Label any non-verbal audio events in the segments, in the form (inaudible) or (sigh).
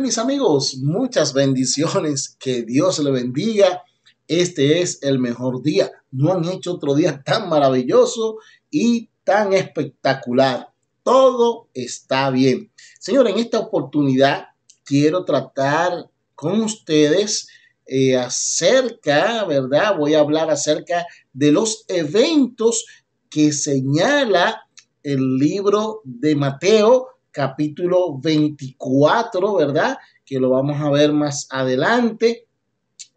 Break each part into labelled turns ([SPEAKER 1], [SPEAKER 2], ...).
[SPEAKER 1] mis amigos. Muchas bendiciones. Que Dios le bendiga. Este es el mejor día. No han hecho otro día tan maravilloso y tan espectacular. Todo está bien. Señor, en esta oportunidad quiero tratar con ustedes eh, acerca, ¿verdad? Voy a hablar acerca de los eventos que señala el libro de Mateo capítulo 24, ¿verdad? Que lo vamos a ver más adelante.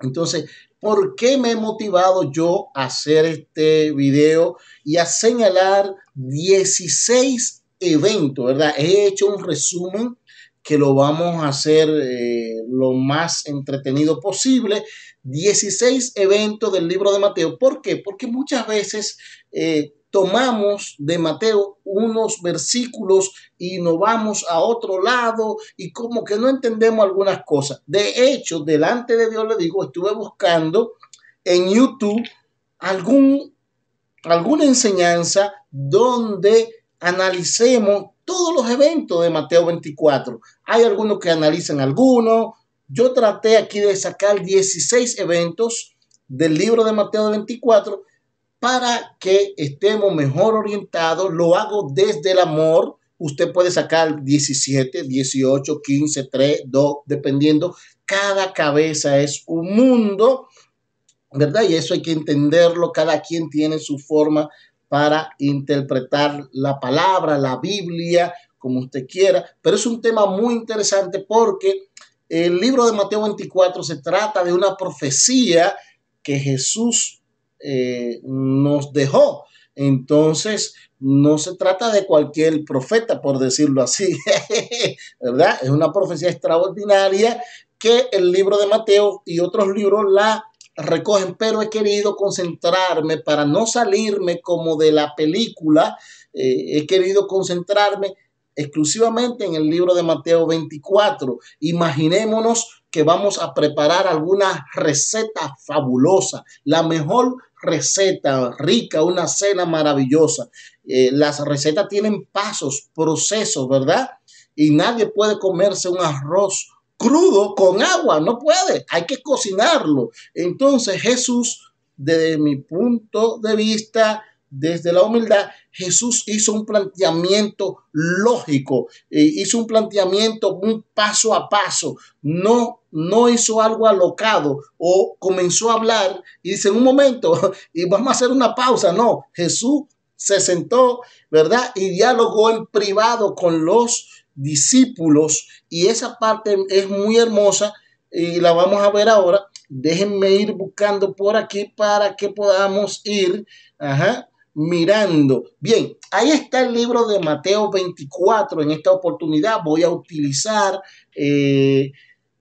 [SPEAKER 1] Entonces, ¿por qué me he motivado yo a hacer este video y a señalar 16 eventos, ¿verdad? He hecho un resumen que lo vamos a hacer eh, lo más entretenido posible. 16 eventos del libro de Mateo. ¿Por qué? Porque muchas veces eh, tomamos de Mateo unos versículos y nos vamos a otro lado y como que no entendemos algunas cosas. De hecho, delante de Dios le digo, estuve buscando en YouTube algún, alguna enseñanza donde analicemos todos los eventos de Mateo 24. Hay algunos que analizan algunos. Yo traté aquí de sacar 16 eventos del libro de Mateo 24 para que estemos mejor orientados. Lo hago desde el amor. Usted puede sacar 17, 18, 15, 3, 2, dependiendo. Cada cabeza es un mundo, ¿verdad? Y eso hay que entenderlo. Cada quien tiene su forma para interpretar la palabra, la Biblia, como usted quiera. Pero es un tema muy interesante porque el libro de Mateo 24 se trata de una profecía que Jesús eh, nos dejó. Entonces, no se trata de cualquier profeta, por decirlo así, (laughs) ¿verdad? Es una profecía extraordinaria que el libro de Mateo y otros libros la recogen, pero he querido concentrarme para no salirme como de la película, eh, he querido concentrarme exclusivamente en el libro de Mateo 24. Imaginémonos que vamos a preparar alguna receta fabulosa, la mejor receta rica, una cena maravillosa. Eh, las recetas tienen pasos, procesos, ¿verdad? Y nadie puede comerse un arroz crudo con agua, no puede, hay que cocinarlo. Entonces Jesús, desde mi punto de vista, desde la humildad, Jesús hizo un planteamiento lógico, eh, hizo un planteamiento un paso a paso, no, no hizo algo alocado o comenzó a hablar y dice, un momento, (laughs) y vamos a hacer una pausa, no, Jesús se sentó, ¿verdad? Y dialogó en privado con los discípulos y esa parte es muy hermosa y la vamos a ver ahora. Déjenme ir buscando por aquí para que podamos ir. Ajá mirando. Bien, ahí está el libro de Mateo 24. En esta oportunidad voy a utilizar eh,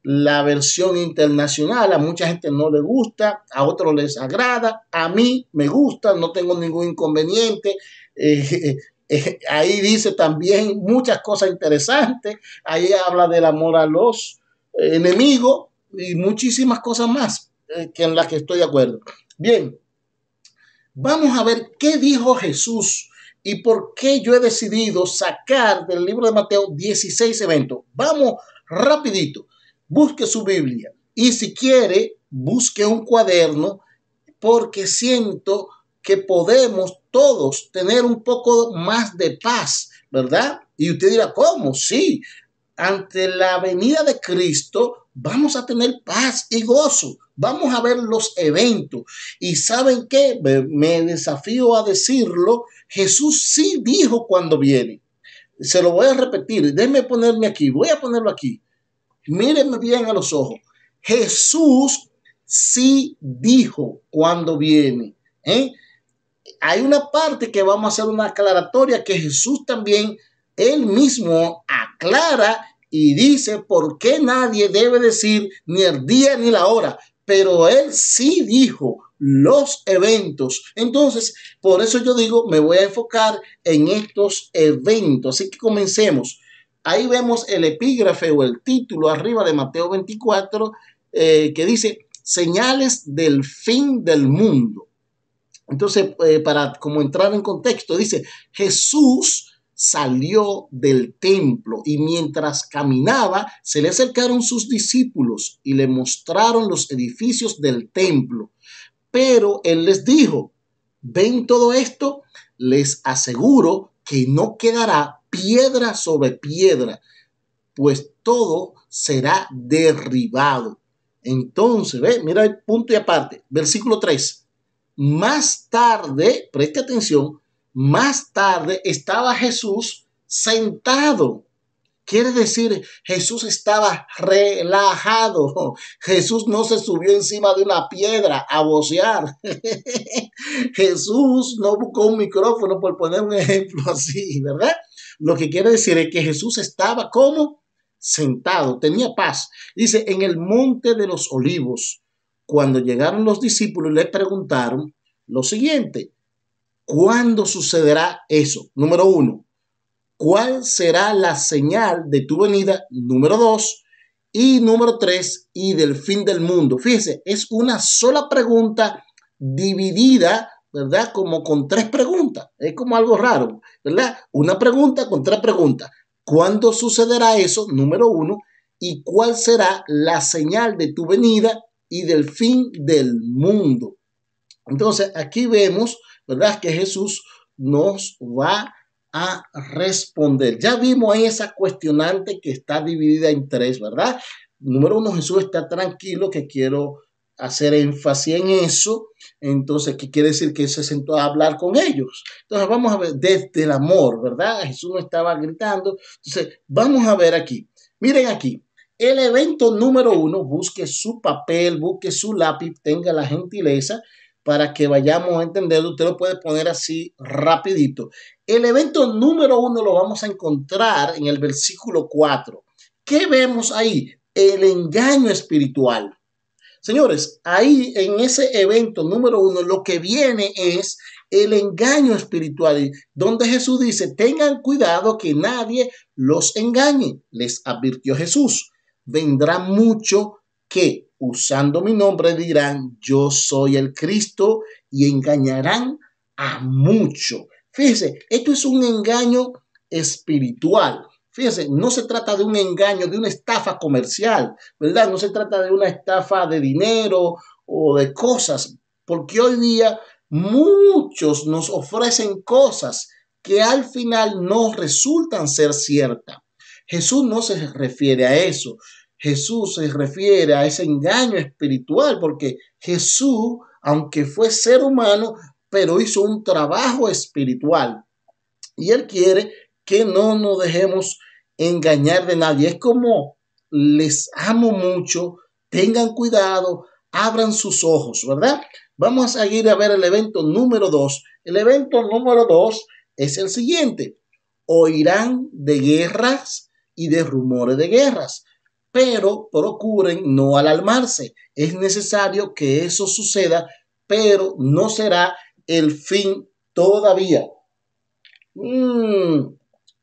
[SPEAKER 1] la versión internacional. A mucha gente no le gusta, a otros les agrada, a mí me gusta, no tengo ningún inconveniente. Eh, (laughs) eh, ahí dice también muchas cosas interesantes. Ahí habla del amor a los enemigos y muchísimas cosas más que en las que estoy de acuerdo. Bien, Vamos a ver qué dijo Jesús y por qué yo he decidido sacar del libro de Mateo 16 eventos. Vamos rapidito, busque su Biblia y si quiere, busque un cuaderno porque siento que podemos todos tener un poco más de paz, ¿verdad? Y usted dirá, ¿cómo? Sí, ante la venida de Cristo vamos a tener paz y gozo. Vamos a ver los eventos. Y saben qué, me desafío a decirlo, Jesús sí dijo cuando viene. Se lo voy a repetir, déjenme ponerme aquí, voy a ponerlo aquí. Mírenme bien a los ojos. Jesús sí dijo cuando viene. ¿eh? Hay una parte que vamos a hacer una aclaratoria que Jesús también, él mismo aclara y dice por qué nadie debe decir ni el día ni la hora, pero él sí dijo los eventos. Entonces, por eso yo digo, me voy a enfocar en estos eventos. Así que comencemos. Ahí vemos el epígrafe o el título arriba de Mateo 24 eh, que dice, señales del fin del mundo. Entonces, eh, para como entrar en contexto, dice, Jesús salió del templo y mientras caminaba se le acercaron sus discípulos y le mostraron los edificios del templo. Pero él les dijo, ¿ven todo esto? Les aseguro que no quedará piedra sobre piedra, pues todo será derribado. Entonces, ve, mira el punto y aparte, versículo 3. Más tarde, preste atención, más tarde estaba Jesús sentado. Quiere decir, Jesús estaba relajado. Jesús no se subió encima de una piedra a vocear. (laughs) Jesús no buscó un micrófono, por poner un ejemplo así, ¿verdad? Lo que quiere decir es que Jesús estaba como sentado, tenía paz. Dice, en el monte de los olivos, cuando llegaron los discípulos, le preguntaron lo siguiente, ¿Cuándo sucederá eso? Número uno, ¿cuál será la señal de tu venida? Número dos. Y número tres, y del fin del mundo. Fíjese, es una sola pregunta dividida, ¿verdad? Como con tres preguntas. Es como algo raro, ¿verdad? Una pregunta con tres preguntas. ¿Cuándo sucederá eso? Número uno. ¿Y cuál será la señal de tu venida y del fin del mundo? Entonces, aquí vemos ¿verdad? Que Jesús nos va a responder. Ya vimos a esa cuestionante que está dividida en tres, ¿verdad? Número uno, Jesús está tranquilo, que quiero hacer énfasis en eso. Entonces, ¿qué quiere decir? Que se sentó a hablar con ellos. Entonces, vamos a ver desde el amor, ¿verdad? Jesús no estaba gritando. Entonces, vamos a ver aquí. Miren aquí. El evento número uno, busque su papel, busque su lápiz, tenga la gentileza para que vayamos a entenderlo. Usted lo puede poner así rapidito. El evento número uno lo vamos a encontrar en el versículo 4. ¿Qué vemos ahí? El engaño espiritual. Señores, ahí en ese evento número uno lo que viene es el engaño espiritual, donde Jesús dice, tengan cuidado que nadie los engañe. Les advirtió Jesús, vendrá mucho que usando mi nombre dirán, yo soy el Cristo y engañarán a mucho. Fíjense, esto es un engaño espiritual. Fíjense, no se trata de un engaño, de una estafa comercial, ¿verdad? No se trata de una estafa de dinero o de cosas, porque hoy día muchos nos ofrecen cosas que al final no resultan ser ciertas. Jesús no se refiere a eso. Jesús se refiere a ese engaño espiritual, porque Jesús, aunque fue ser humano, pero hizo un trabajo espiritual. Y Él quiere que no nos dejemos engañar de nadie. Es como les amo mucho, tengan cuidado, abran sus ojos, ¿verdad? Vamos a seguir a ver el evento número dos. El evento número dos es el siguiente. Oirán de guerras y de rumores de guerras pero procuren no alarmarse. Es necesario que eso suceda, pero no será el fin todavía. Mm,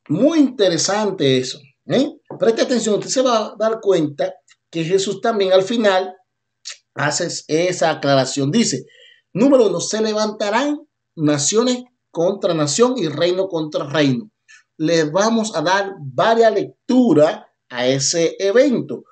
[SPEAKER 1] muy interesante eso. ¿eh? Preste atención, usted se va a dar cuenta que Jesús también al final hace esa aclaración. Dice, número uno, se levantarán naciones contra nación y reino contra reino. Les vamos a dar varias lecturas a ese evento.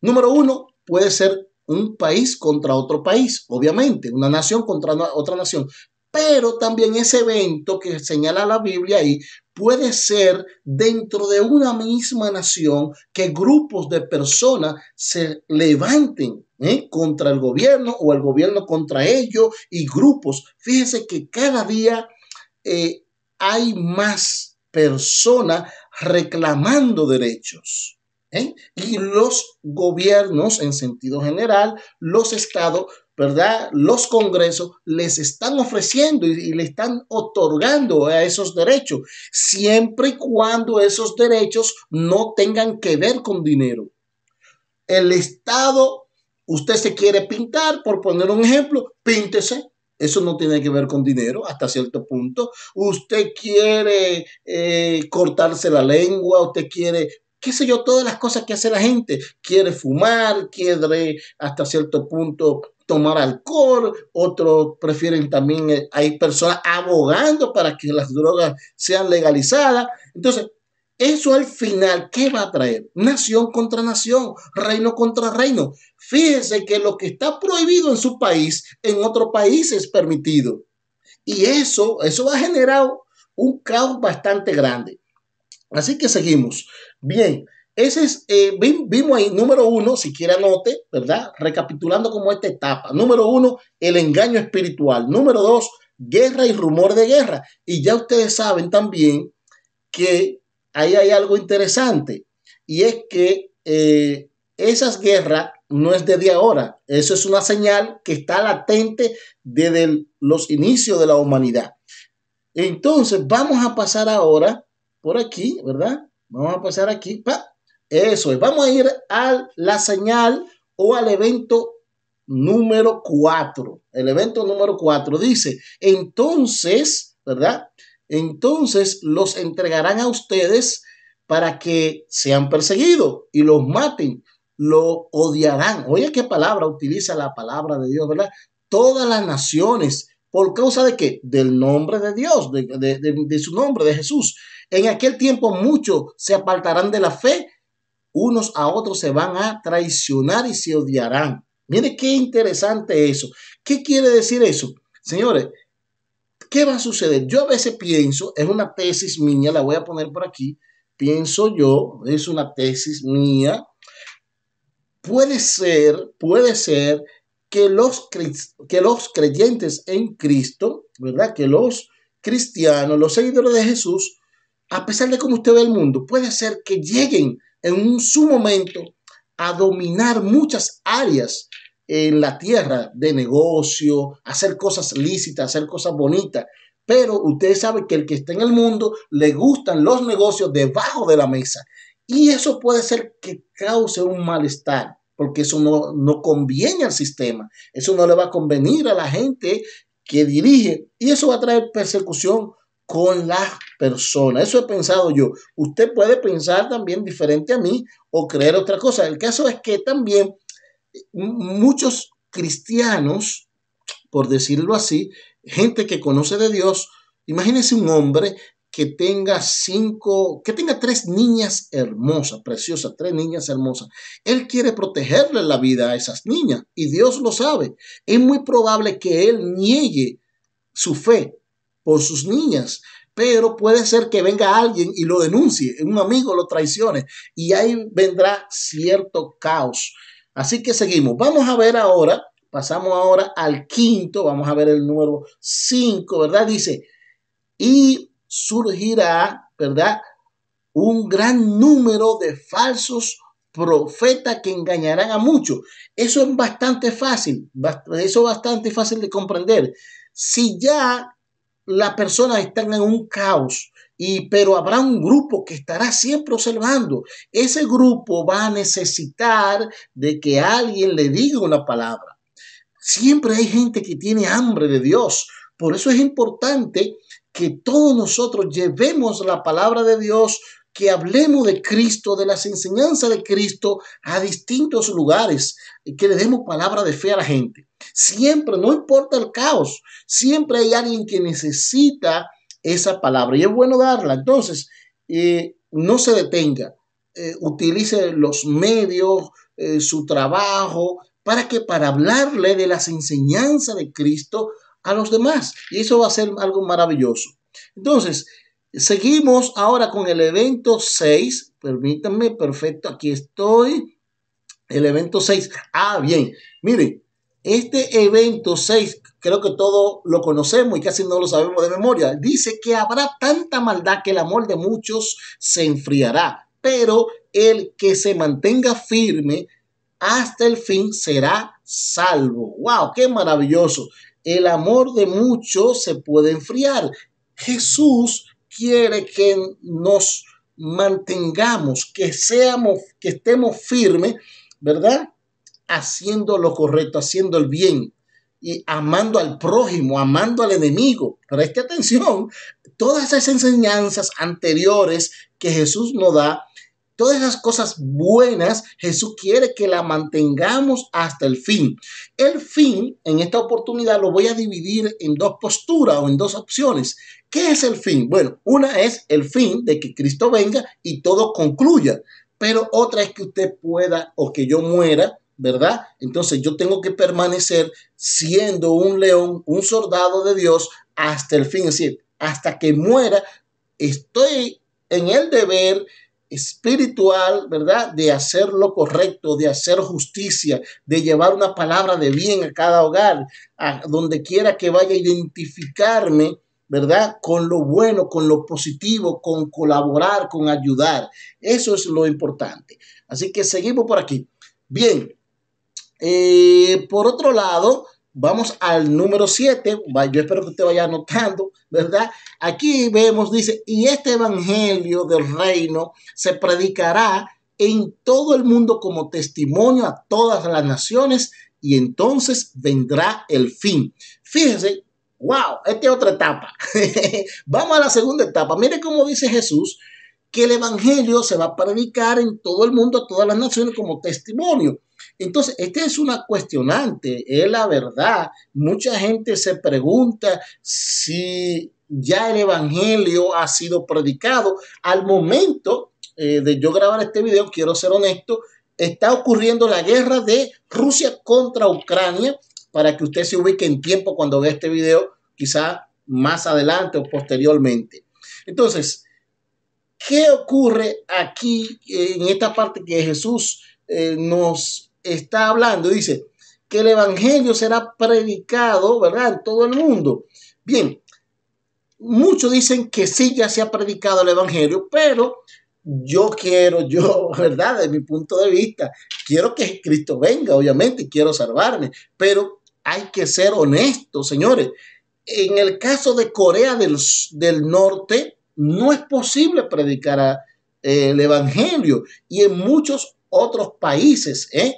[SPEAKER 1] Número uno, puede ser un país contra otro país, obviamente, una nación contra otra nación, pero también ese evento que señala la Biblia ahí puede ser dentro de una misma nación que grupos de personas se levanten ¿eh? contra el gobierno o el gobierno contra ellos y grupos. Fíjense que cada día eh, hay más personas reclamando derechos. ¿eh? Y los gobiernos, en sentido general, los estados, ¿verdad? Los congresos les están ofreciendo y, le están otorgando a esos derechos, siempre y cuando esos derechos no tengan que ver con dinero. El Estado, usted se quiere pintar, por poner un ejemplo, píntese, eso no tiene que ver con dinero hasta cierto punto. Usted quiere eh, cortarse la lengua, usted quiere qué sé yo, todas las cosas que hace la gente. Quiere fumar, quiere hasta cierto punto tomar alcohol, otros prefieren también, eh, hay personas abogando para que las drogas sean legalizadas. Entonces, eso al final, ¿qué va a traer? Nación contra nación, reino contra reino. Fíjense que lo que está prohibido en su país, en otro país es permitido. Y eso, eso ha generado un caos bastante grande. Así que seguimos. Bien, ese es, eh, vimos ahí, número uno, si quiere anote, ¿verdad? Recapitulando como esta etapa. Número uno, el engaño espiritual. Número dos, guerra y rumor de guerra. Y ya ustedes saben también que ahí hay algo interesante. Y es que eh, esas guerras no es desde ahora. Eso es una señal que está latente desde los inicios de la humanidad. Entonces, vamos a pasar ahora por aquí, ¿verdad? Vamos a pasar aquí. Eso es. Vamos a ir a la señal o al evento número 4. El evento número 4 dice, entonces, ¿verdad? Entonces los entregarán a ustedes para que sean perseguidos y los maten, lo odiarán. Oye, qué palabra utiliza la palabra de Dios, ¿verdad? Todas las naciones, ¿por causa de qué? Del nombre de Dios, de, de su nombre, de Jesús. En aquel tiempo muchos se apartarán de la fe, unos a otros se van a traicionar y se odiarán. Mire qué interesante eso. ¿Qué quiere decir eso? Señores, ¿qué va a suceder? Yo a veces pienso, es una tesis mía, la voy a poner por aquí, pienso yo, es una tesis mía. Puede ser, puede ser que los, que los creyentes en Cristo, ¿verdad? Que los cristianos, los seguidores de Jesús, a pesar de cómo usted ve el mundo, puede ser que lleguen en un, su momento a dominar muchas áreas en la tierra de negocio, hacer cosas lícitas, hacer cosas bonitas. Pero usted sabe que el que está en el mundo le gustan los negocios debajo de la mesa. Y eso puede ser que cause un malestar, porque eso no, no conviene al sistema. Eso no le va a convenir a la gente que dirige. Y eso va a traer persecución con las persona. Eso he pensado yo. Usted puede pensar también diferente a mí o creer otra cosa. El caso es que también muchos cristianos, por decirlo así, gente que conoce de Dios, Imagínese un hombre que tenga cinco, que tenga tres niñas hermosas, preciosas, tres niñas hermosas. Él quiere protegerle la vida a esas niñas y Dios lo sabe. Es muy probable que él niegue su fe por sus niñas pero puede ser que venga alguien y lo denuncie, un amigo lo traicione y ahí vendrá cierto caos. Así que seguimos. Vamos a ver ahora, pasamos ahora al quinto, vamos a ver el número 5, ¿verdad? Dice, y surgirá, ¿verdad? Un gran número de falsos profetas que engañarán a muchos. Eso es bastante fácil, eso es bastante fácil de comprender. Si ya las personas están en un caos, y, pero habrá un grupo que estará siempre observando. Ese grupo va a necesitar de que alguien le diga una palabra. Siempre hay gente que tiene hambre de Dios. Por eso es importante que todos nosotros llevemos la palabra de Dios que hablemos de Cristo, de las enseñanzas de Cristo a distintos lugares, que le demos palabra de fe a la gente. Siempre, no importa el caos, siempre hay alguien que necesita esa palabra y es bueno darla. Entonces, eh, no se detenga, eh, utilice los medios, eh, su trabajo, para que para hablarle de las enseñanzas de Cristo a los demás. Y eso va a ser algo maravilloso. Entonces, Seguimos ahora con el evento 6. Permítanme, perfecto, aquí estoy. El evento 6. Ah, bien. Miren, este evento 6, creo que todos lo conocemos y casi no lo sabemos de memoria. Dice que habrá tanta maldad que el amor de muchos se enfriará, pero el que se mantenga firme hasta el fin será salvo. ¡Wow! ¡Qué maravilloso! El amor de muchos se puede enfriar. Jesús quiere que nos mantengamos, que seamos, que estemos firmes, ¿verdad? Haciendo lo correcto, haciendo el bien y amando al prójimo, amando al enemigo. Preste atención, todas esas enseñanzas anteriores que Jesús nos da, todas esas cosas buenas, Jesús quiere que la mantengamos hasta el fin. El fin, en esta oportunidad, lo voy a dividir en dos posturas o en dos opciones. ¿Qué es el fin? Bueno, una es el fin de que Cristo venga y todo concluya, pero otra es que usted pueda o que yo muera, ¿verdad? Entonces yo tengo que permanecer siendo un león, un soldado de Dios hasta el fin, es decir, hasta que muera, estoy en el deber espiritual, ¿verdad? De hacer lo correcto, de hacer justicia, de llevar una palabra de bien a cada hogar, a donde quiera que vaya a identificarme ¿verdad? Con lo bueno, con lo positivo, con colaborar, con ayudar. Eso es lo importante. Así que seguimos por aquí. Bien, eh, por otro lado, vamos al número 7. Yo espero que usted vaya anotando, ¿verdad? Aquí vemos, dice, y este evangelio del reino se predicará en todo el mundo como testimonio a todas las naciones y entonces vendrá el fin. Fíjese wow, esta es otra etapa. (laughs) Vamos a la segunda etapa. Mire cómo dice Jesús que el Evangelio se va a predicar en todo el mundo, a todas las naciones como testimonio. Entonces, esta es una cuestionante, es la verdad. Mucha gente se pregunta si ya el Evangelio ha sido predicado. Al momento eh, de yo grabar este video, quiero ser honesto, está ocurriendo la guerra de Rusia contra Ucrania para que usted se ubique en tiempo cuando vea este video, quizá más adelante o posteriormente. Entonces, ¿qué ocurre aquí en esta parte que Jesús eh, nos está hablando? Dice que el Evangelio será predicado, ¿verdad?, en todo el mundo. Bien, muchos dicen que sí, ya se ha predicado el Evangelio, pero yo quiero, yo, (laughs) ¿verdad? De mi punto de vista, quiero que Cristo venga, obviamente, quiero salvarme, pero hay que ser honestos, señores. En el caso de Corea del, Norte, no es posible predicar eh, el Evangelio y en muchos otros países, ¿eh?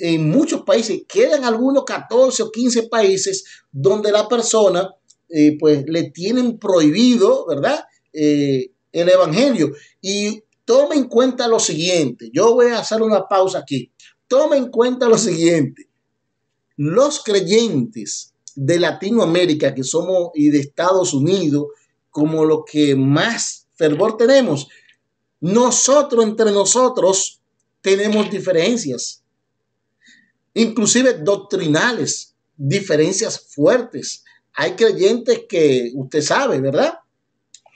[SPEAKER 1] en muchos países, quedan algunos 14 o 15 países donde la persona, eh, pues le tienen prohibido, ¿verdad? el Evangelio. Y tomen en cuenta lo siguiente, yo voy a hacer una pausa aquí. tome en cuenta lo siguiente, los creyentes de Latinoamérica, que somos y de Estados Unidos, como lo que más fervor tenemos, nosotros entre nosotros tenemos diferencias, inclusive doctrinales, diferencias fuertes. Hay creyentes que usted sabe, ¿verdad?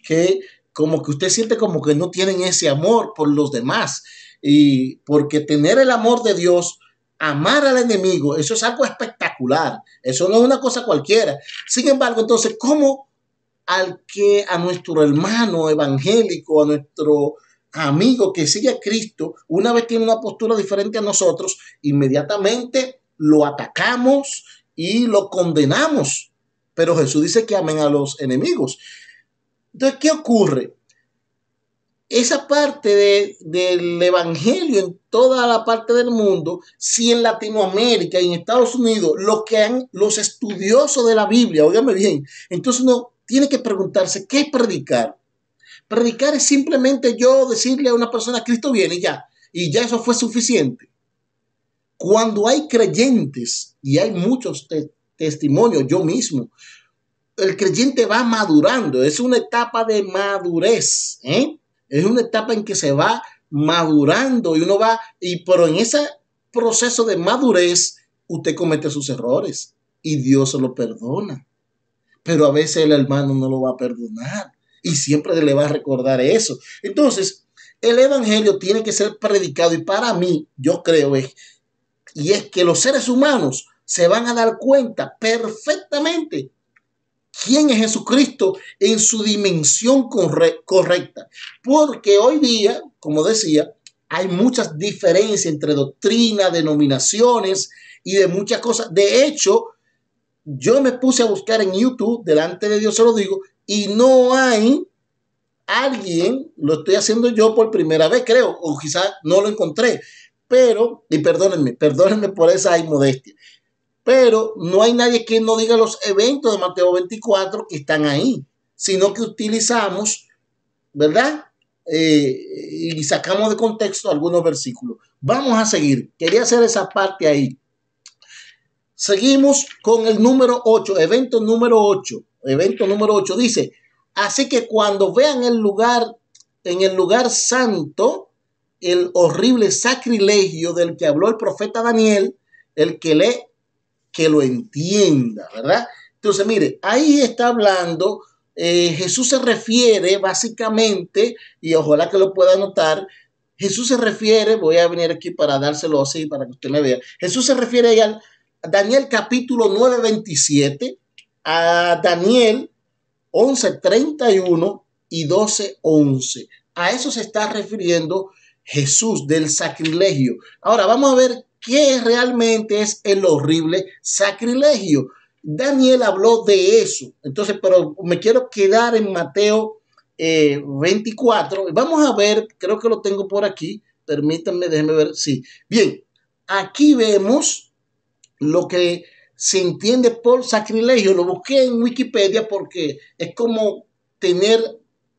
[SPEAKER 1] Que como que usted siente como que no tienen ese amor por los demás. Y porque tener el amor de Dios amar al enemigo, eso es algo espectacular, eso no es una cosa cualquiera. Sin embargo, entonces, ¿cómo al que a nuestro hermano evangélico, a nuestro amigo que sigue a Cristo, una vez tiene una postura diferente a nosotros, inmediatamente lo atacamos y lo condenamos? Pero Jesús dice que amen a los enemigos. Entonces, ¿qué ocurre? esa parte del Evangelio en toda la parte del mundo, si en Latinoamérica y en Estados Unidos, lo que han los estudiosos de la Biblia, óigame bien, entonces uno tiene que preguntarse, ¿qué es predicar? Predicar es simplemente yo decirle a una persona, Cristo viene y ya, y ya eso fue suficiente. Cuando hay creyentes, y hay muchos testimonios, yo mismo, el creyente va madurando, es una etapa de madurez, ¿eh? Es una etapa en que se va madurando y uno va, y pero en ese proceso de madurez, usted comete sus errores y Dios se lo perdona. Pero a veces el hermano no lo va a perdonar y siempre le va a recordar eso. Entonces, el evangelio tiene que ser predicado y para mí, yo creo, es, y es que los seres humanos se van a dar cuenta perfectamente quién es Jesucristo en su dimensión correcta. Porque hoy día, como decía, hay muchas diferencias entre doctrina, denominaciones y de muchas cosas. De hecho, yo me puse a buscar en YouTube, delante de Dios se lo digo, y no hay alguien, lo estoy haciendo yo por primera vez, creo, o quizás no lo encontré, pero, y perdónenme, perdónenme por esa inmodestia, pero no hay nadie que no diga los eventos de Mateo 24 que están ahí, sino que utilizamos, ¿verdad? Eh, y sacamos de contexto algunos versículos. Vamos a seguir. Quería hacer esa parte ahí. Seguimos con el número 8, evento número 8. Evento número 8 dice, así que cuando vean el lugar, en el lugar santo, el horrible sacrilegio del que habló el profeta Daniel, el que le que lo entienda, ¿verdad? Entonces, mire, ahí está hablando, eh, Jesús se refiere básicamente, y ojalá que lo pueda notar, Jesús se refiere, voy a venir aquí para dárselo así, para que usted me vea, Jesús se refiere ahí al Daniel capítulo 9, 27, a Daniel 11, 31 y 12, 11. A eso se está refiriendo Jesús del sacrilegio. Ahora vamos a ver ¿Qué realmente es el horrible sacrilegio. Daniel habló de eso. Entonces, pero me quiero quedar en Mateo 24. Eh, Vamos a ver, creo que lo tengo por aquí. Permítanme, déjenme ver. Sí. Bien, aquí vemos lo que se entiende por sacrilegio. Lo busqué en Wikipedia porque es como tener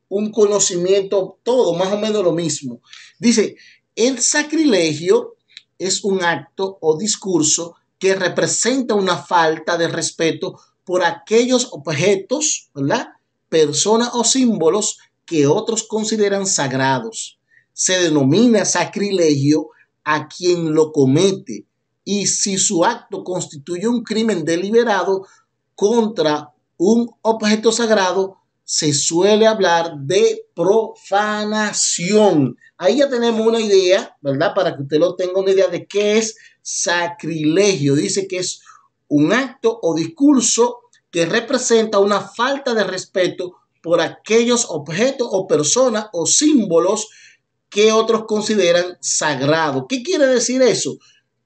[SPEAKER 1] un conocimiento todo, más o menos lo mismo. Dice, el sacrilegio es un acto o discurso que representa una falta de respeto por aquellos objetos, personas o símbolos que otros consideran sagrados. Se denomina sacrilegio a quien lo comete y si su acto constituye un crimen deliberado contra un objeto sagrado, se suele hablar de profanación. Ahí ya tenemos una idea, ¿verdad? Para que usted lo tenga una idea de qué es sacrilegio. Dice que es un acto o discurso que representa una falta de respeto por aquellos objetos o personas o símbolos que otros consideran sagrados. ¿Qué quiere decir eso?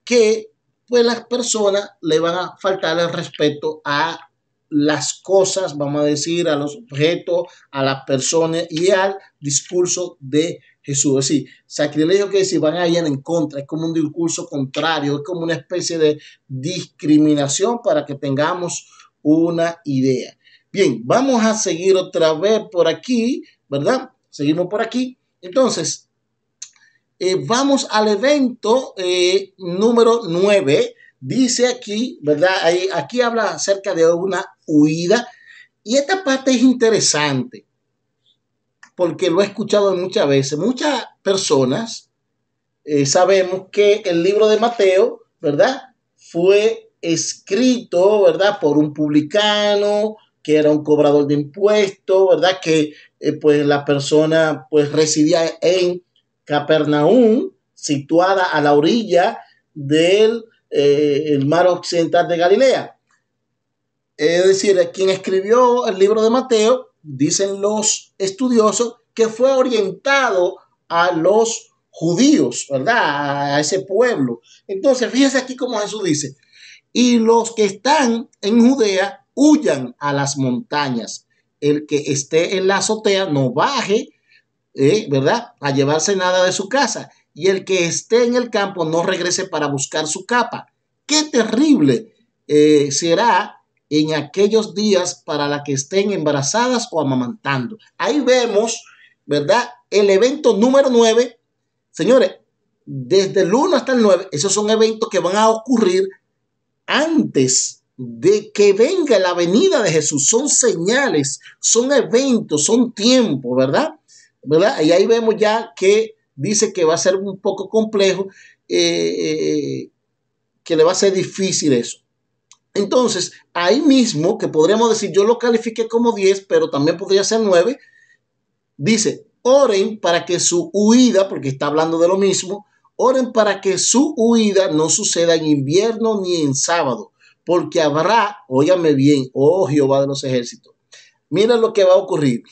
[SPEAKER 1] Que pues las personas le van a faltar el respeto a las cosas, vamos a decir, a los objetos, a las personas y al discurso de Jesús. Es decir, sacrilegio que si van a ir en contra, es como un discurso contrario, es como una especie de discriminación para que tengamos una idea. Bien, vamos a seguir otra vez por aquí, ¿verdad? Seguimos por aquí. Entonces, eh, vamos al evento eh, número 9. Dice aquí, ¿verdad? aquí habla acerca de una huida. Y esta parte es interesante, porque lo he escuchado muchas veces. Muchas personas eh, sabemos que el libro de Mateo, ¿verdad? Fue escrito, ¿verdad? Por un publicano que era un cobrador de impuestos, ¿verdad? Que eh, pues la persona pues residía en Capernaum, situada a la orilla del eh, el mar occidental de Galilea. Es decir, quien escribió el libro de Mateo, dicen los estudiosos, que fue orientado a los judíos, ¿verdad? A ese pueblo. Entonces, fíjense aquí como Jesús dice, y los que están en Judea huyan a las montañas. El que esté en la azotea no baje, eh, ¿verdad? A llevarse nada de su casa. Y el que esté en el campo no regrese para buscar su capa. Qué terrible eh, será en aquellos días para las que estén embarazadas o amamantando. Ahí vemos, ¿verdad? El evento número 9, señores, desde el 1 hasta el 9, esos son eventos que van a ocurrir antes de que venga la venida de Jesús. Son señales, son eventos, son tiempos, ¿verdad? ¿verdad? Y ahí vemos ya que dice que va a ser un poco complejo, eh, eh, eh, que le va a ser difícil eso. Entonces, ahí mismo, que podríamos decir, yo lo califiqué como 10, pero también podría ser 9, dice, oren para que su huida, porque está hablando de lo mismo, oren para que su huida no suceda en invierno ni en sábado, porque habrá, óyame bien, oh Jehová de los ejércitos, mira lo que va a ocurrir.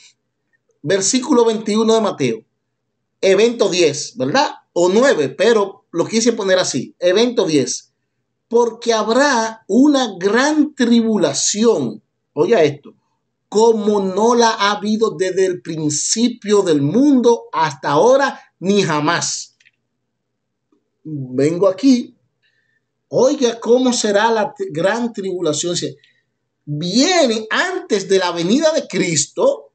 [SPEAKER 1] Versículo 21 de Mateo, evento 10, ¿verdad? O 9, pero lo quise poner así, evento 10 porque habrá una gran tribulación. Oiga esto, como no la ha habido desde el principio del mundo hasta ahora, ni jamás. Vengo aquí. Oiga, ¿cómo será la gran tribulación? Viene antes de la venida de Cristo,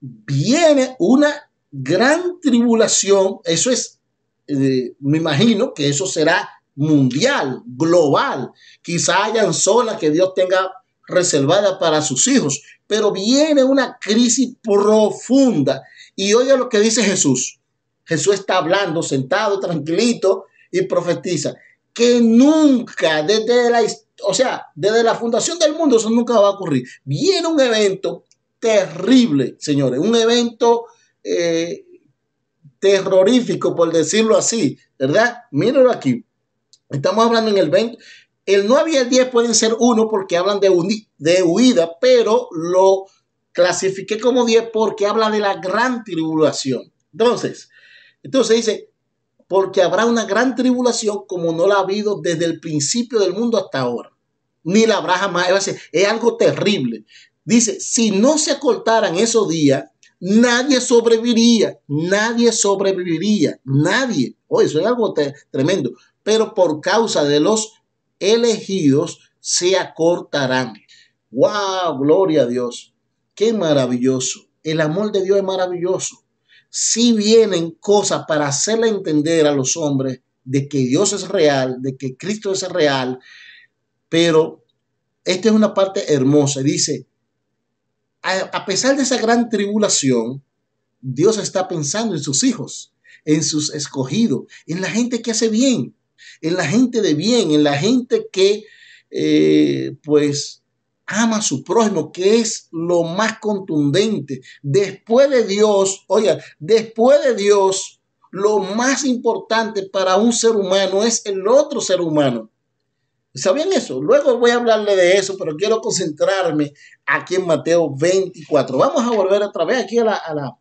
[SPEAKER 1] viene una gran tribulación. Eso es, eh, me imagino que eso será mundial, global. Quizá hayan zonas que Dios tenga reservadas para sus hijos, pero viene una crisis profunda. Y oiga lo que dice Jesús. Jesús está hablando, sentado, tranquilito, y profetiza que nunca desde la o sea, desde la fundación del mundo eso nunca va a ocurrir. Viene un evento terrible, señores, un evento eh, terrorífico, por decirlo así, ¿verdad? Mírenlo aquí. Estamos hablando en el 20. El 9 y el 10 pueden ser uno porque hablan de, huida, pero lo clasifiqué como 10 porque habla de la gran tribulación. Entonces, entonces dice, porque habrá una gran tribulación como no la ha habido desde el principio del mundo hasta ahora, ni la habrá jamás. Es, algo terrible. Dice, si no se acortaran esos días, nadie sobreviviría, nadie sobreviviría, nadie. Oye, eso es algo tremendo pero por causa de los elegidos se acortarán. ¡Wow! Gloria a Dios. ¡Qué maravilloso! El amor de Dios es maravilloso. Si vienen cosas para hacerle entender a los hombres de que Dios es real, de que Cristo es real, pero esta es una parte hermosa. Dice, a, pesar de esa gran tribulación, Dios está pensando en sus hijos, en sus escogidos, en la gente que hace bien en la gente de bien, en la gente que eh, pues ama a su prójimo, que es lo más contundente. Después de Dios, oiga, después de Dios, lo más importante para un ser humano es el otro ser humano. ¿Sabían eso? Luego voy a hablarle de eso, pero quiero concentrarme aquí en Mateo 24. Vamos a volver otra vez aquí a la, a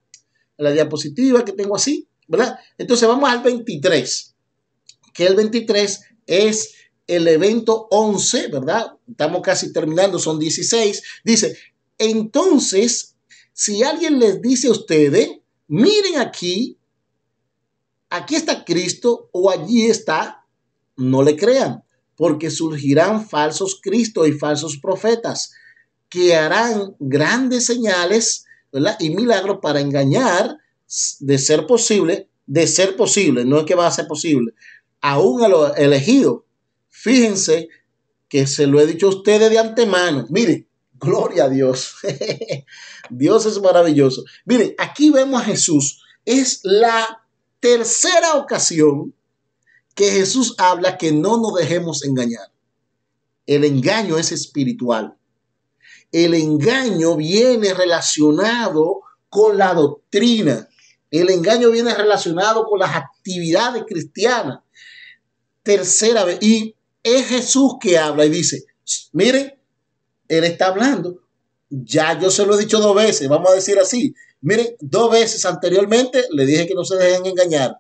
[SPEAKER 1] la diapositiva que tengo así, ¿verdad? Entonces vamos al 23 que el 23 es el evento 11, ¿verdad? Estamos casi terminando, son 16. Dice, entonces, si alguien les dice a ustedes, miren aquí, aquí está Cristo o allí está, no le crean, porque surgirán falsos Cristos y falsos profetas que harán grandes señales y milagros para engañar, de ser posible, de ser posible, no es que va a ser posible, aún a los elegidos. Fíjense que se lo he dicho a ustedes de antemano. mire gloria a Dios. (laughs) Dios es maravilloso. Miren, aquí vemos a Jesús. Es la tercera ocasión que Jesús habla que no nos dejemos engañar. El engaño es espiritual. El engaño viene relacionado con la doctrina. El engaño viene relacionado con las actividades cristianas. Tercera vez, y es Jesús que habla y dice, mire, Él está hablando. Ya yo se lo he dicho dos veces, vamos a decir así. Miren, dos veces anteriormente le dije que no se dejen engañar.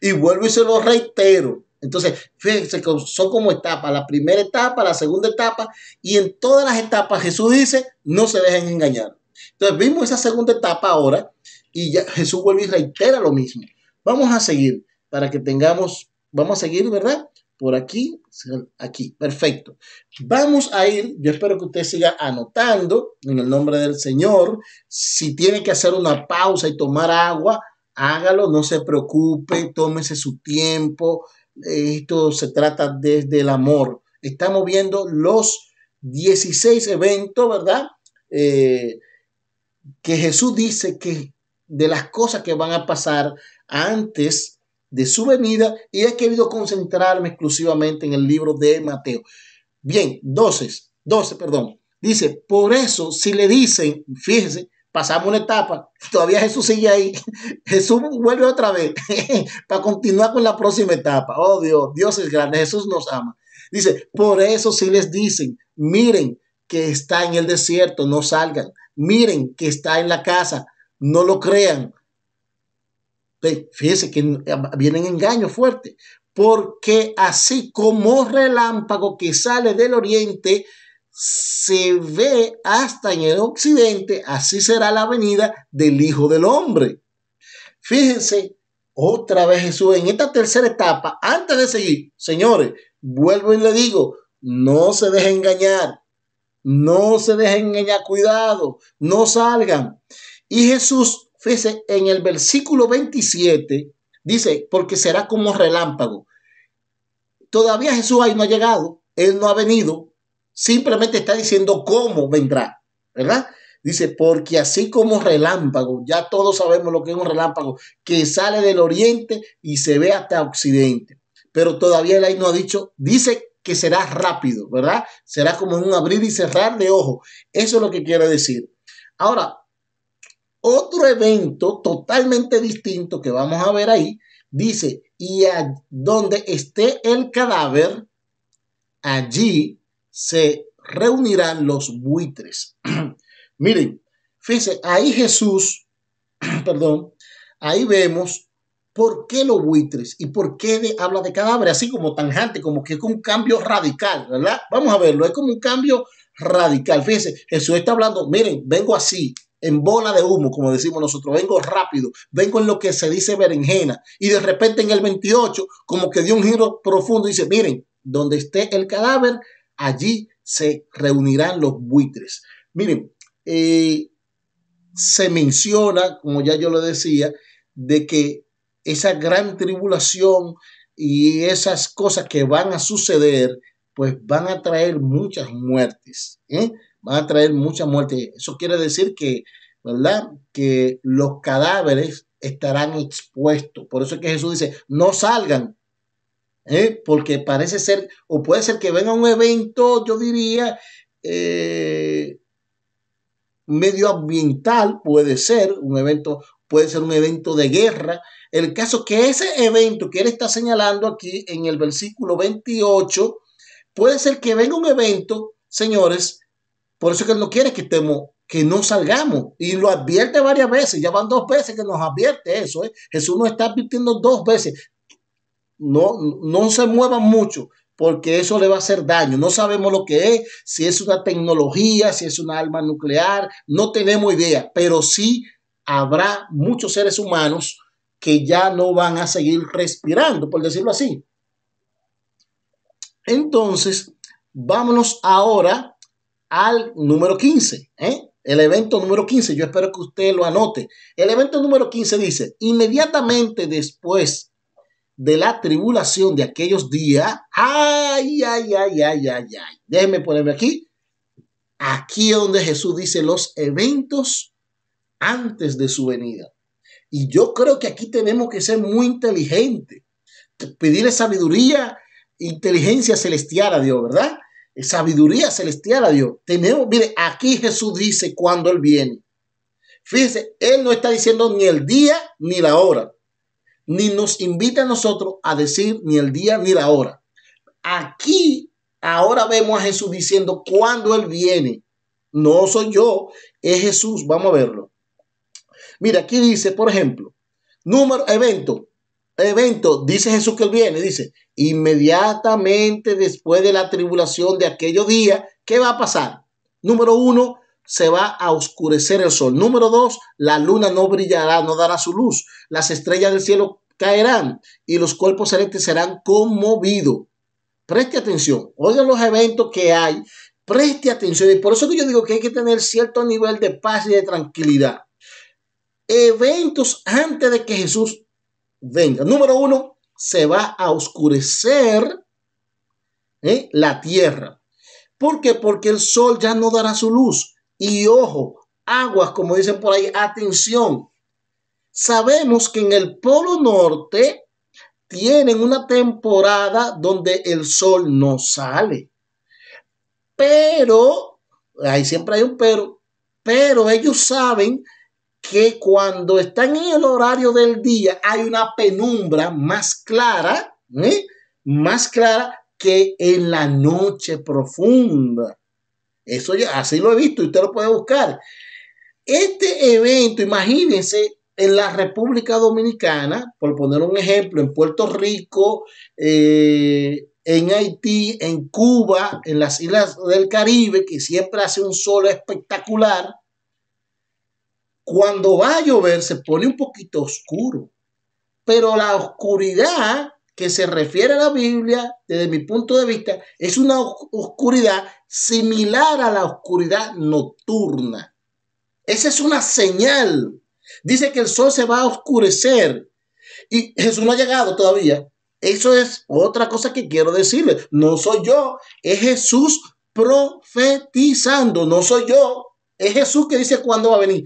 [SPEAKER 1] Y vuelvo y se lo reitero. Entonces, fíjense son como etapas, la primera etapa, la segunda etapa, y en todas las etapas Jesús dice, no se dejen engañar. Entonces, vimos esa segunda etapa ahora, y Jesús vuelve y reitera lo mismo. Vamos a seguir para que tengamos, vamos a seguir, ¿verdad? Por aquí, aquí, perfecto. Vamos a ir, yo espero que usted siga anotando en el nombre del Señor. Si tiene que hacer una pausa y tomar agua, hágalo, no se preocupe, tómese su tiempo. Esto se trata desde el amor. Estamos viendo los 16 eventos, ¿verdad? Eh, que Jesús dice que de las cosas que van a pasar antes de su venida y he querido concentrarme exclusivamente en el libro de Mateo. Bien, 12, 12, perdón. Dice, por eso si le dicen, fíjense, pasamos una etapa, (laughs) todavía Jesús sigue ahí, (laughs) Jesús vuelve otra vez (laughs) para continuar con la próxima etapa. Oh Dios, Dios es grande, Jesús nos ama. Dice, por eso si les dicen, miren que está en el desierto, no salgan, miren que está en la casa, no lo crean. Fíjense que vienen engaños fuertes, porque así como relámpago que sale del oriente, se ve hasta en el occidente, así será la venida del Hijo del Hombre. Fíjense, otra vez Jesús, en esta tercera etapa, antes de seguir, señores, vuelvo y le digo, no se dejen engañar, no se dejen engañar, cuidado, no salgan. Y Jesús, fíjese, en el versículo 27, dice, porque será como relámpago. Todavía Jesús ahí no ha llegado, Él no ha venido, simplemente está diciendo cómo vendrá, ¿verdad? Dice, porque así como relámpago, ya todos sabemos lo que es un relámpago, que sale del oriente y se ve hasta occidente. Pero todavía él ahí no ha dicho, dice que será rápido, ¿verdad? Será como un abrir y cerrar de ojo. Eso es lo que quiere decir. Ahora, otro evento totalmente distinto que vamos a ver ahí dice, y a donde esté el cadáver, allí se reunirán los buitres. (clears throat) Miren, fíjense, ahí Jesús, (clears throat) perdón, ahí vemos por qué los buitres y por qué habla de cadáver, así como tanjante, como que es un cambio radical, ¿verdad? Vamos a verlo, es como un cambio radical. Fíjense, Jesús está hablando, miren, vengo así, en bola de humo, como decimos nosotros, vengo rápido, vengo en lo que se dice berenjena, y de repente en el 28, como que dio un giro profundo, y dice, miren, donde esté el cadáver, allí se reunirán los buitres. Miren, eh, se menciona, como ya yo lo decía, de que esa gran tribulación y esas cosas que van a suceder, pues van a traer muchas muertes. ¿eh? va a traer mucha muerte. Eso quiere decir que, ¿verdad? Que los cadáveres estarán expuestos. Por eso es que Jesús dice, no salgan, ¿eh? porque parece ser, o puede ser que venga un evento, yo diría, Medio eh, medioambiental, puede ser un evento, puede ser un evento de guerra. El caso que ese evento que él está señalando aquí en el versículo 28, puede ser que venga un evento, señores, por eso que Él no quiere que estemos, que no salgamos. Y lo advierte varias veces, ya van dos veces que nos advierte eso. ¿eh? Jesús nos está advirtiendo dos veces. No, no se muevan mucho, porque eso le va a hacer daño. No sabemos lo que es, si es una tecnología, si es un arma nuclear, no tenemos idea, pero sí habrá muchos seres humanos que ya no van a seguir respirando, por decirlo así. Entonces, vámonos ahora al número 15, ¿eh? el evento número 15, yo espero que usted lo anote. El evento número 15 dice, inmediatamente después de la tribulación de aquellos días, ay, ay, ay, ay, ay, ay, déjenme ponerme aquí, aquí es donde Jesús dice los eventos antes de su venida. Y yo creo que aquí tenemos que ser muy inteligentes, pedirle sabiduría, inteligencia celestial a Dios, ¿verdad? Sabiduría celestial a Dios. Tenemos, mire, aquí Jesús dice cuando Él viene. Fíjese, Él no está diciendo ni el día ni la hora, ni nos invita a nosotros a decir ni el día ni la hora. Aquí, ahora vemos a Jesús diciendo cuando Él viene. No soy yo, es Jesús. Vamos a verlo. Mira, aquí dice, por ejemplo, número, evento, evento, dice Jesús que él viene, dice, inmediatamente después de la tribulación de aquellos días, ¿qué va a pasar? Número uno, se va a oscurecer el sol. Número dos, la luna no brillará, no dará su luz. Las estrellas del cielo caerán y los cuerpos celestes serán conmovidos. Preste atención, oiga los eventos que hay, preste atención. Y por eso que yo digo que hay que tener cierto nivel de paz y de tranquilidad. Eventos antes de que Jesús venga. Número uno, se va a oscurecer ¿eh? la tierra. ¿Por qué? Porque el sol ya no dará su luz. Y ojo, aguas, como dicen por ahí, atención. Sabemos que en el Polo Norte tienen una temporada donde el sol no sale. Pero, ahí siempre hay un pero, pero ellos saben que cuando están en el horario del día hay una penumbra más clara, ¿eh? más clara que en la noche profunda. Eso ya, así lo he visto y usted lo puede buscar. Este evento, imagínense, en la República Dominicana, por poner un ejemplo, en Puerto Rico, eh, en Haití, en Cuba, en las islas del Caribe, que siempre hace un sol espectacular, cuando va a llover se pone un poquito oscuro, pero la oscuridad que se refiere a la Biblia, desde mi punto de vista, es una oscuridad similar a la oscuridad nocturna. Esa es una señal. Dice que el sol se va a oscurecer y Jesús no ha llegado todavía. Eso es otra cosa que quiero decirle. No soy yo, es Jesús profetizando, no soy yo. Es Jesús que dice cuándo va a venir.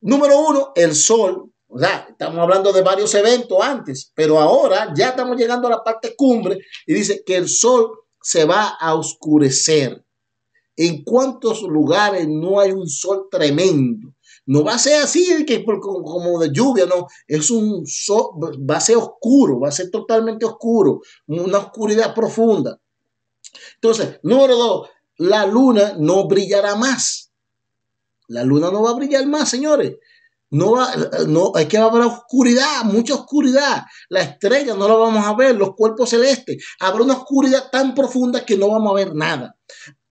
[SPEAKER 1] Número uno, el sol. estamos hablando de varios eventos antes, pero ahora ya estamos llegando a la parte cumbre y dice que el sol se va a oscurecer. ¿En cuántos lugares no hay un sol tremendo? No va a ser así que como de lluvia, no. Es un sol, va a ser oscuro, va a ser totalmente oscuro, una oscuridad profunda. Entonces, número dos, la luna no brillará más. La luna no va a brillar más, señores. No va, no, hay que haber oscuridad, mucha oscuridad. La estrella no la vamos a ver, los cuerpos celestes. Habrá una oscuridad tan profunda que no vamos a ver nada.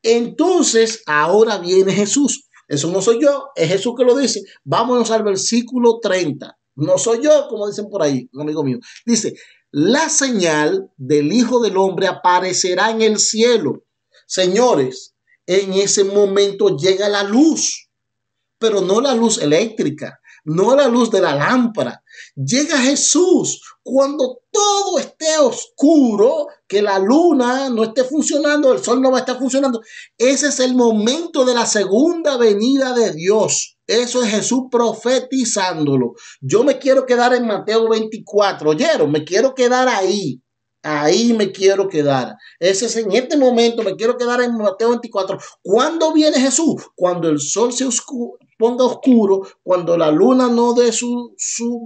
[SPEAKER 1] Entonces, ahora viene Jesús. Eso no soy yo, es Jesús que lo dice. Vámonos al versículo 30. No soy yo, como dicen por ahí, un amigo mío. Dice, la señal del Hijo del Hombre aparecerá en el cielo. Señores, en ese momento llega la luz pero no la luz eléctrica, no la luz de la lámpara. Llega Jesús cuando todo esté oscuro, que la luna no esté funcionando, el sol no va a estar funcionando. Ese es el momento de la segunda venida de Dios. Eso es Jesús profetizándolo. Yo me quiero quedar en Mateo 24, oyeron, me quiero quedar ahí. Ahí me quiero quedar. Ese es en este momento, me quiero quedar en Mateo 24. ¿Cuándo viene Jesús? Cuando el sol se ponga oscuro, cuando la luna no dé su,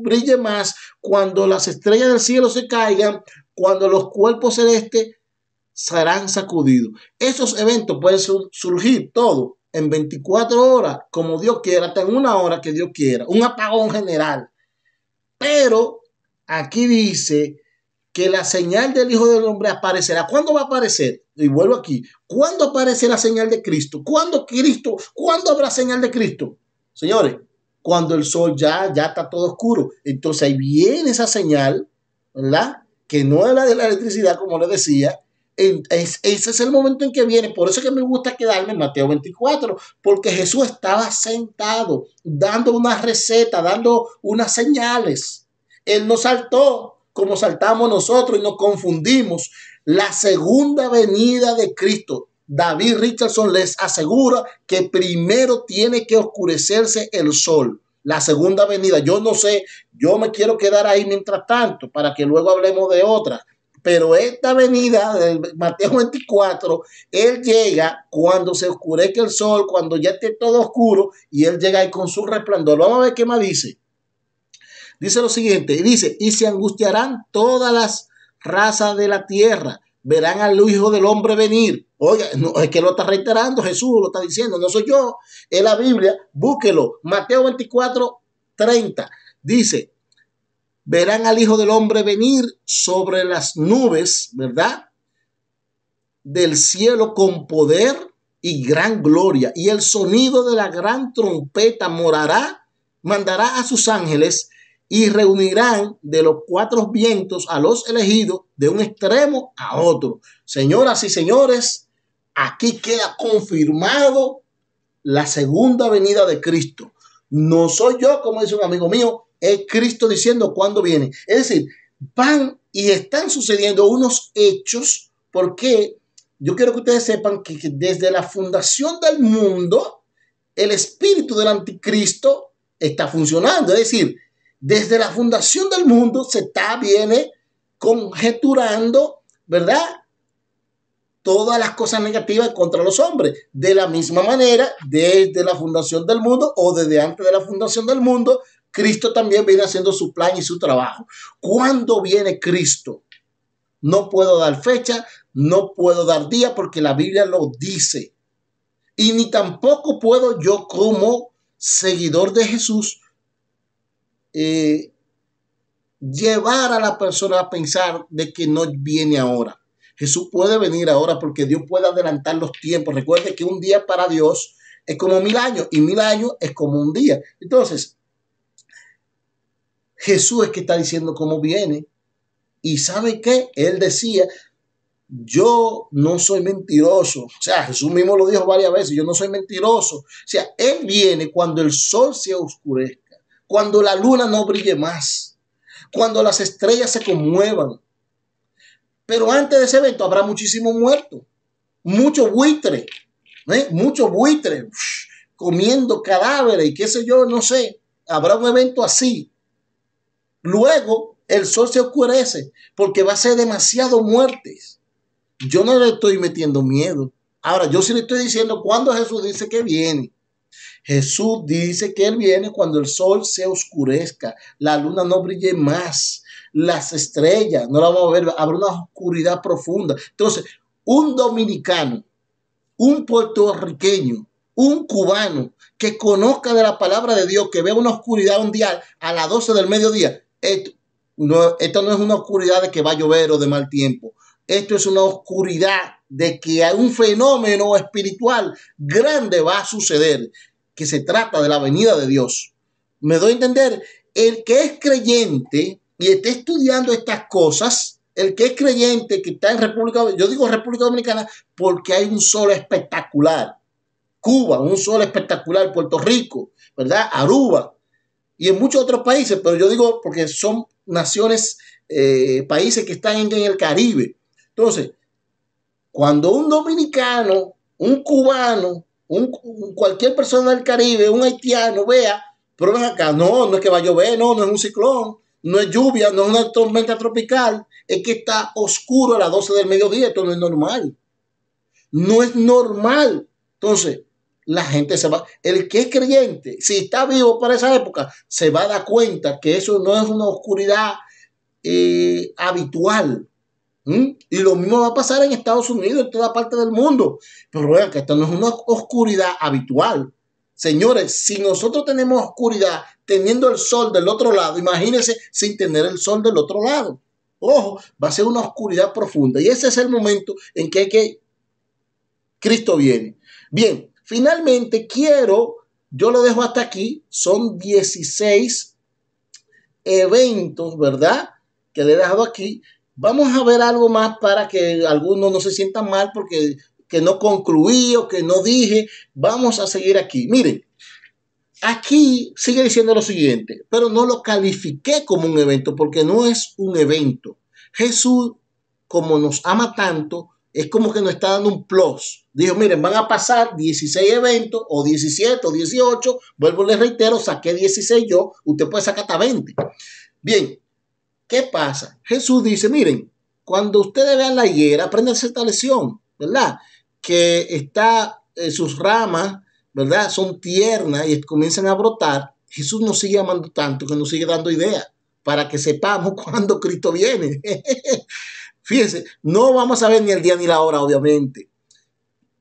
[SPEAKER 1] brille más, cuando las estrellas del cielo se caigan, cuando los cuerpos celestes serán sacudidos. Esos eventos pueden surgir todo en 24 horas, como Dios quiera, hasta en una hora que Dios quiera, un apagón general. Pero aquí dice que la señal del Hijo del Hombre aparecerá. ¿Cuándo va a aparecer? Y vuelvo aquí. ¿Cuándo aparece la señal de Cristo? ¿Cuándo Cristo? ¿Cuándo habrá señal de Cristo? Señores, cuando el sol ya, ya está todo oscuro. Entonces ahí viene esa señal, ¿verdad? Que no es la de la electricidad, como les decía. ese es el momento en que viene. Por eso es que me gusta quedarme en Mateo 24, porque Jesús estaba sentado, dando una receta, dando unas señales. Él no saltó, como saltamos nosotros y nos confundimos. La segunda venida de Cristo, David Richardson les asegura que primero tiene que oscurecerse el sol. La segunda venida, yo no sé, yo me quiero quedar ahí mientras tanto para que luego hablemos de otra. Pero esta venida de Mateo 24, él llega cuando se oscurezca el sol, cuando ya esté todo oscuro, y él llega ahí con su resplandor. Vamos a ver qué más dice. Dice lo siguiente, y dice, y se angustiarán todas las razas de la tierra, verán al Hijo del Hombre venir. Oiga, no, es que lo está reiterando Jesús, lo está diciendo, no soy yo, es la Biblia, búsquelo. Mateo 24, 30, dice, verán al Hijo del Hombre venir sobre las nubes, ¿verdad? Del cielo con poder y gran gloria. Y el sonido de la gran trompeta morará, mandará a sus ángeles y reunirán de los cuatro vientos a los elegidos de un extremo a otro. Señoras y señores, aquí queda confirmado la segunda venida de Cristo. No soy yo, como dice un amigo mío, es Cristo diciendo cuándo viene. Es decir, van y están sucediendo unos hechos porque yo quiero que ustedes sepan que desde la fundación del mundo, el espíritu del anticristo está funcionando. Es decir, desde la fundación del mundo se está, viene conjeturando, ¿verdad? Todas las cosas negativas contra los hombres. De la misma manera, desde la fundación del mundo o desde antes de la fundación del mundo, Cristo también viene haciendo su plan y su trabajo. ¿Cuándo viene Cristo? No puedo dar fecha, no puedo dar día porque la Biblia lo dice. Y ni tampoco puedo yo como seguidor de Jesús eh, llevar a la persona a pensar de que no viene ahora. Jesús puede venir ahora porque Dios puede adelantar los tiempos. Recuerde que un día para Dios es como mil años y mil años es como un día. Entonces, Jesús es que está diciendo cómo viene. Y ¿sabe qué? Él decía, yo no soy mentiroso. O sea, Jesús mismo lo dijo varias veces, yo no soy mentiroso. O sea, Él viene cuando el sol se oscurece cuando la luna no brille más, cuando las estrellas se conmuevan. Pero antes de ese evento habrá muchísimos muertos, mucho buitre, ¿eh? mucho buitre comiendo cadáveres y qué sé yo, no sé. Habrá un evento así. Luego el sol se oscurece porque va a ser demasiado muertes. Yo no le estoy metiendo miedo. Ahora, yo sí le estoy diciendo cuando Jesús dice que viene. Jesús dice que Él viene cuando el sol se oscurezca, la luna no brille más, las estrellas no la vamos a ver, habrá una oscuridad profunda. Entonces, un dominicano, un puertorriqueño, un cubano que conozca de la palabra de Dios, que vea una oscuridad mundial a las 12 del mediodía, esto no, esto no es una oscuridad de que va a llover o de mal tiempo. Esto es una oscuridad de que un fenómeno espiritual grande va a suceder que se trata de la venida de Dios. Me doy a entender, el que es creyente y está estudiando estas cosas, el que es creyente, que está en República Dominicana, yo digo República Dominicana porque hay un sol espectacular. Cuba, un sol espectacular, Puerto Rico, ¿verdad? Aruba y en muchos otros países, pero yo digo porque son naciones, eh, países que están en el Caribe. Entonces, cuando un dominicano, un cubano, un, cualquier persona del Caribe, un haitiano, vea, pero acá, no, no es que va a llover, no, no es un ciclón, no es lluvia, no es una tormenta tropical, es que está oscuro a las 12 del mediodía, esto no es normal. No es normal. Entonces, la gente se va, el que es creyente, si está vivo para esa época, se va a dar cuenta que eso no es una oscuridad eh, habitual, ¿Mm? Y lo mismo va a pasar en Estados Unidos, en toda parte del mundo. Pero vean que esto no es una oscuridad habitual. Señores, si nosotros tenemos oscuridad teniendo el sol del otro lado, imagínense sin tener el sol del otro lado. Ojo, va a ser una oscuridad profunda. Y ese es el momento en que, que Cristo viene. Bien, finalmente quiero, yo lo dejo hasta aquí, son 16 eventos, ¿verdad? Que le he dejado aquí Vamos a ver algo más para que algunos no se sientan mal porque que no concluí o que no dije. Vamos a seguir aquí. Miren, aquí sigue diciendo lo siguiente, pero no lo califiqué como un evento porque no es un evento. Jesús, como nos ama tanto, es como que nos está dando un plus. Dijo, miren, van a pasar 16 eventos o 17 o 18. Vuelvo, les reitero, saqué 16 yo, usted puede sacar hasta 20. Bien, ¿Qué pasa? Jesús dice, miren, cuando ustedes vean la higuera, apréndanse esta lección, ¿verdad? Que está, sus ramas, ¿verdad? Son tiernas y comienzan a brotar. Jesús nos sigue amando tanto que nos sigue dando ideas para que sepamos (laughs) cuándo Cristo viene. (laughs) Fíjense, no vamos a ver ni el día ni la hora, obviamente.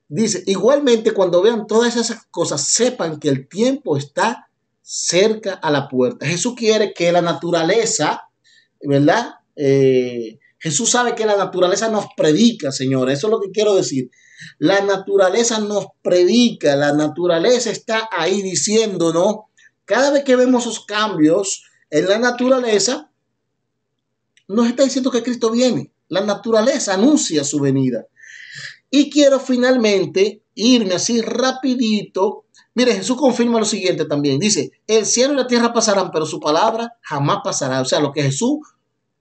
[SPEAKER 1] Dice, igualmente cuando vean todas esas cosas, sepan que el tiempo está cerca a la puerta. Jesús quiere que la naturaleza ¿verdad? Eh, Jesús sabe que la naturaleza nos predica, Señor. Eso es lo que quiero decir. La naturaleza nos predica, la naturaleza está ahí diciéndonos. Cada vez que vemos esos cambios en la naturaleza, nos está diciendo que Cristo viene. La naturaleza anuncia su venida. Y quiero finalmente irme así rapidito. Mire, Jesús confirma lo siguiente también. Dice, el cielo y la tierra pasarán, pero su palabra jamás pasará. O sea, lo que Jesús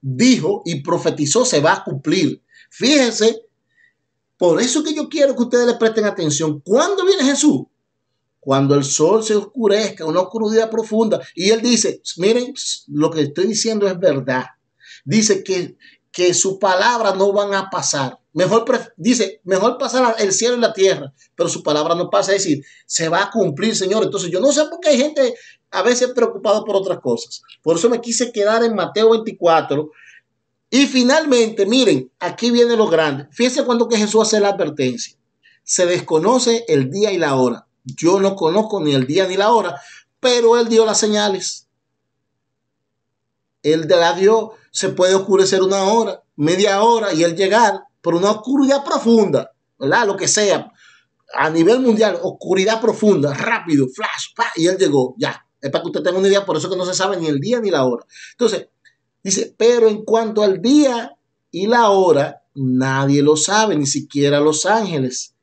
[SPEAKER 1] dijo y profetizó se va a cumplir. Fíjense, por eso que yo quiero que ustedes le presten atención. ¿Cuándo viene Jesús? Cuando el sol se oscurezca, una oscuridad profunda. Y él dice, miren, lo que estoy diciendo es verdad. Dice que que su palabra no van a pasar. Mejor dice, mejor pasar el cielo y la tierra, pero su palabra no pasa. Es decir, se va a cumplir, Señor. Entonces, yo no sé por qué hay gente a veces preocupada por otras cosas. Por eso me quise quedar en Mateo 24. Y finalmente, miren, aquí viene lo grande. Fíjense cuando que Jesús hace la advertencia. Se desconoce el día y la hora. Yo no conozco ni el día ni la hora, pero Él dio las señales. El Dios se puede oscurecer una hora, media hora y él llegar por una oscuridad profunda, ¿verdad? Lo que sea, a nivel mundial, oscuridad profunda, rápido, flash, y él llegó, ya. Es para que usted tenga una idea, por eso que no se sabe ni el día ni la hora. Entonces, dice, pero en cuanto al día y la hora, nadie lo sabe, ni siquiera los ángeles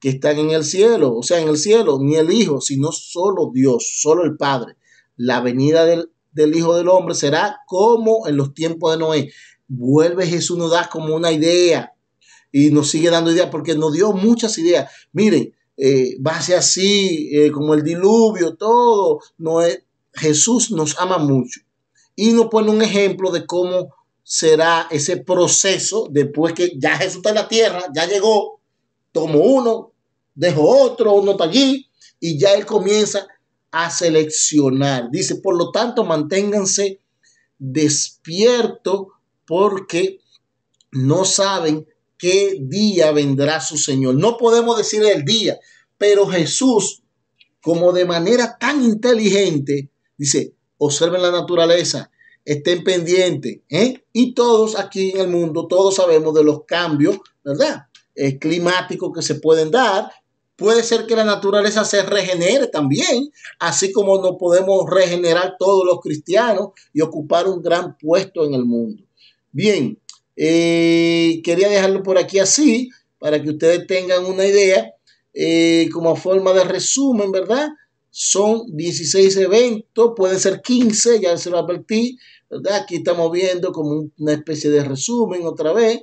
[SPEAKER 1] que están en el cielo, o sea, en el cielo, ni el Hijo, sino solo Dios, solo el Padre. La venida del del Hijo del Hombre será como en los tiempos de Noé. Vuelve Jesús, nos da como una idea y nos sigue dando ideas porque nos dio muchas ideas. Miren, eh, va a ser así, eh, como el diluvio, todo. Noé, Jesús nos ama mucho y nos pone un ejemplo de cómo será ese proceso después que ya Jesús está en la tierra, ya llegó, tomó uno, dejó otro, uno está allí y ya él comienza a seleccionar. Dice, por lo tanto, manténganse despierto porque no saben qué día vendrá su Señor. No podemos decir el día, pero Jesús, como de manera tan inteligente, dice, observen la naturaleza, estén pendientes. ¿eh? Y todos aquí en el mundo, todos sabemos de los cambios, ¿verdad? climáticos que se pueden dar, puede ser que la naturaleza se regenere también, así como no podemos regenerar todos los cristianos y ocupar un gran puesto en el mundo. Bien, eh, quería dejarlo por aquí así, para que ustedes tengan una idea, eh, como forma de resumen, ¿verdad? Son 16 eventos, pueden ser 15, ya se lo advertí, ¿verdad? Aquí estamos viendo como una especie de resumen otra vez.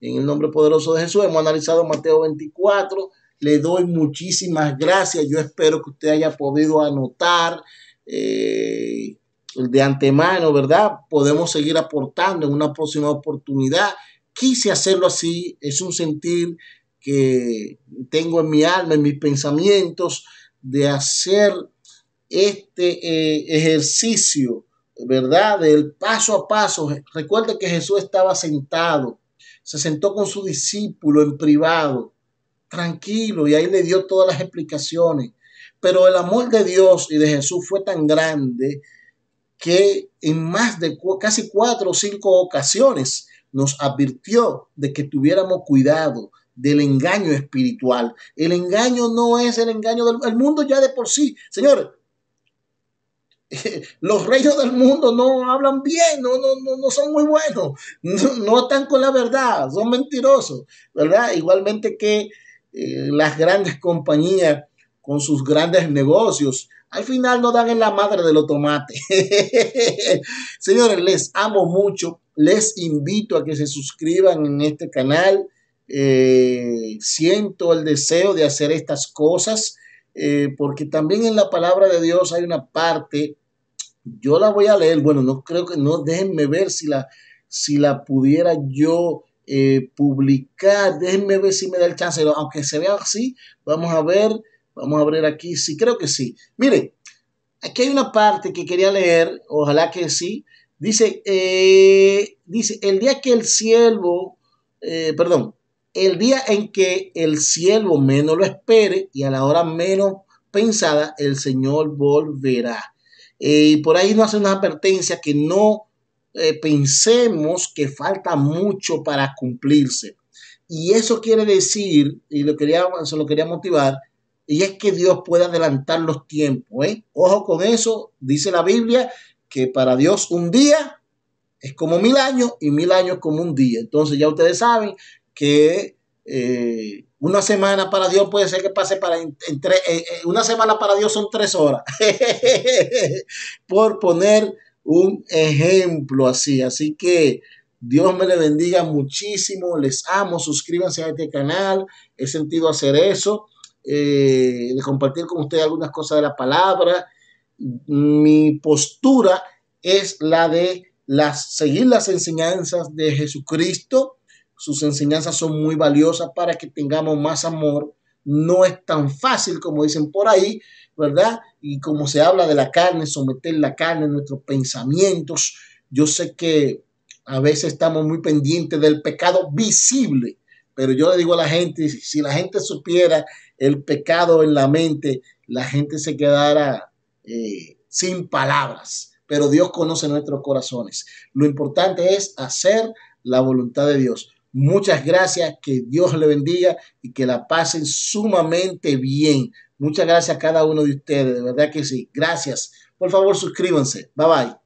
[SPEAKER 1] En el nombre poderoso de Jesús hemos analizado Mateo 24, le doy muchísimas gracias. Yo espero que usted haya podido anotar eh, de antemano, ¿verdad? Podemos seguir aportando en una próxima oportunidad. Quise hacerlo así. Es un sentir que tengo en mi alma, en mis pensamientos, de hacer este eh, ejercicio, ¿verdad? Del paso a paso. Recuerde que Jesús estaba sentado, se sentó con su discípulo en privado tranquilo y ahí le dio todas las explicaciones. Pero el amor de Dios y de Jesús fue tan grande que en más de casi cuatro o cinco ocasiones nos advirtió de que tuviéramos cuidado del engaño espiritual. El engaño no es el engaño del mundo ya de por sí. Señores, (laughs) los reyes del mundo no hablan bien, no, no, son muy buenos, (laughs) no, no están con la verdad, son mentirosos, ¿verdad? Igualmente que eh, las grandes compañías con sus grandes negocios. Al final no dan en la madre de los tomates. (laughs) Señores, les amo mucho. Les invito a que se suscriban en este canal. Eh, siento el deseo de hacer estas cosas eh, porque también en la palabra de Dios hay una parte. Yo la voy a leer. Bueno, no creo que no déjenme ver si la si la pudiera yo eh, publicar. Déjenme ver si me da el chance. Aunque se vea así, vamos a ver. Vamos a abrir aquí. Sí, creo que sí. Mire, aquí hay una parte que quería leer. Ojalá que sí. Dice, eh, dice el día que el siervo, eh, perdón, el día en que el siervo menos lo espere y a la hora menos pensada, el Señor volverá. y por ahí nos hace una advertencia que no eh, pensemos que falta mucho para cumplirse. Y eso quiere decir, y lo quería, se lo quería motivar, y es que Dios puede adelantar los tiempos. ¿eh? Ojo con eso, dice la Biblia, que para Dios un día es como mil años y mil años como un día. Entonces ya ustedes saben que eh, una semana para Dios puede ser que pase para entre una semana para Dios son tres horas. (laughs) Por poner un ejemplo así. Así que Dios me le bendiga muchísimo. Les amo. Suscríbanse a este canal. He sentido hacer eso. Eh, de compartir con ustedes algunas cosas de la palabra. Mi postura es la de las, seguir las enseñanzas de Jesucristo. Sus enseñanzas son muy valiosas para que tengamos más amor. No es tan fácil como dicen por ahí, ¿verdad? Y como se habla de la carne, someter la carne, nuestros pensamientos, yo sé que a veces estamos muy pendientes del pecado visible, pero yo le digo a la gente, si la gente supiera el pecado en la mente, la gente se quedara eh, sin palabras, pero Dios conoce nuestros corazones. Lo importante es hacer la voluntad de Dios. Muchas gracias, que Dios le bendiga y que la pasen sumamente bien. Muchas gracias a cada uno de ustedes, de verdad que sí. Gracias. Por favor, suscríbanse. Bye bye.